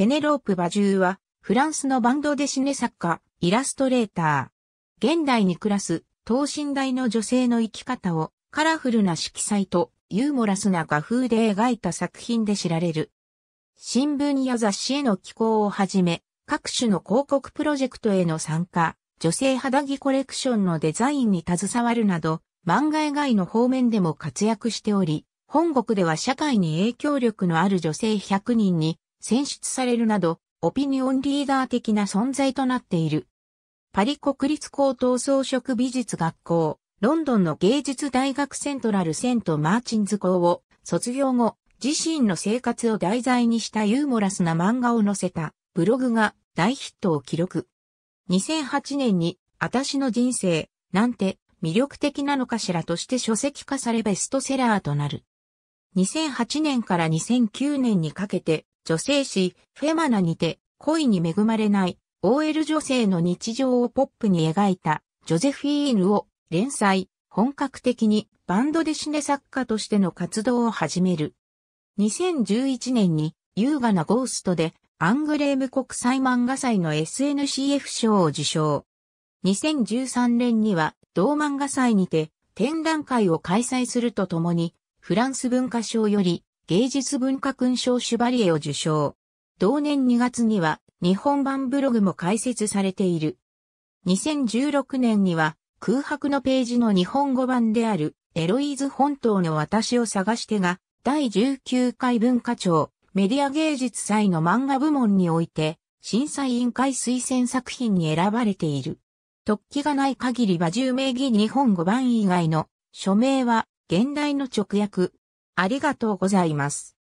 ペネロープ・バジューは、フランスのバンドでシネ作家、イラストレーター。現代に暮らす、等身大の女性の生き方を、カラフルな色彩と、ユーモラスな画風で描いた作品で知られる。新聞や雑誌への寄稿をはじめ、各種の広告プロジェクトへの参加、女性肌着コレクションのデザインに携わるなど、漫画以外の方面でも活躍しており、本国では社会に影響力のある女性100人に選出されるなど、オピニオンリーダー的な存在となっている。パリ国立高等装飾美術学校、ロンドンの芸術大学セントラルセントマーチンズ校を卒業後、自身の生活を題材にしたユーモラスな漫画を載せたブログが大ヒットを記録。2008年に、私の人生、なんて魅力的なのかしらとして書籍化されベストセラーとなる。2008年から2009年にかけて女性誌、フェマナにて、恋に恵まれない OL 女性の日常をポップに描いたジョゼフィーヌを連載、本格的にバンドでシネ作家としての活動を始める。2011年に優雅なゴーストでアングレーム国際漫画祭の SNCF 賞を受賞。2013年には同漫画祭にて展覧会を開催するとともにフランス文化賞より芸術文化勲章シュバリエを受賞。同年2月には日本版ブログも開設されている。2016年には空白のページの日本語版であるエロイーズ本島の私を探してが第19回文化庁メディア芸術祭の漫画部門において審査委員会推薦作品に選ばれている。突起がない限りは10名義日本語版以外の署名は現代の直訳、ありがとうございます。